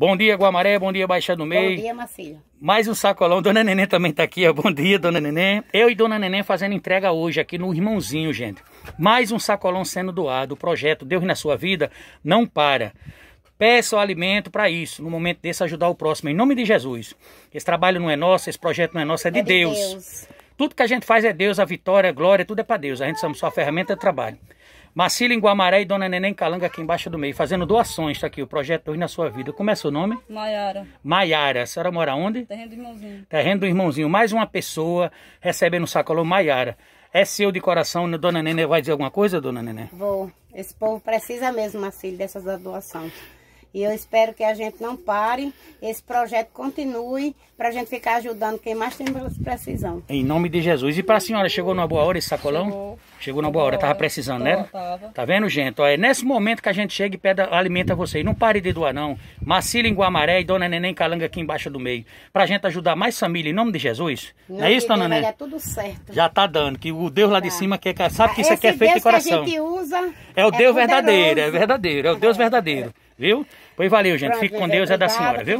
Bom dia, Guamaré. Bom dia, Baixa do Meio. Bom dia, Macia. Mais um sacolão. Dona Neném também tá aqui. Ó. Bom dia, Dona Neném. Eu e Dona Neném fazendo entrega hoje aqui no Irmãozinho, gente. Mais um sacolão sendo doado. O projeto Deus na Sua Vida não para. Peça o alimento para isso, no momento desse ajudar o próximo, em nome de Jesus. Esse trabalho não é nosso, esse projeto não é nosso, é de, é de Deus. Deus. Tudo que a gente faz é Deus, a vitória, a glória, tudo é para Deus. A gente somos só a ferramenta de trabalho. Macília em Guamaré e Dona Neném Calanga aqui embaixo do meio, fazendo doações, tá aqui o projeto hoje na Sua Vida. Como é seu nome? Maiara. Maiara. A senhora mora onde? Terreno do Irmãozinho. Terreno do Irmãozinho. Mais uma pessoa recebendo o sacolão Maiara. É seu de coração, Dona Neném vai dizer alguma coisa, Dona Neném? Vou. Esse povo precisa mesmo, Macília, dessas doações. E eu espero que a gente não pare, esse projeto continue, para a gente ficar ajudando quem mais tem precisão. Em nome de Jesus. E para a senhora, chegou numa boa hora esse sacolão? Chegou. Chegou numa boa hora, tava precisando, né? Tava. Tá vendo, gente? Ó, é nesse momento que a gente chega e pede, alimenta você. E não pare de doar, não. Macila em Guamaré e Dona Neném Calanga aqui embaixo do meio. Pra gente ajudar mais família, em nome de Jesus. Não, não é isso, Dona Neném? É tudo certo. Já tá dando, que o Deus lá tá. de cima quer, sabe que isso aqui é feito Deus de coração. Que a gente usa é o é Deus poderoso. verdadeiro, é verdadeiro, é o Deus verdadeiro. Viu? Pois valeu, gente. Fique com Deus, é da senhora, viu?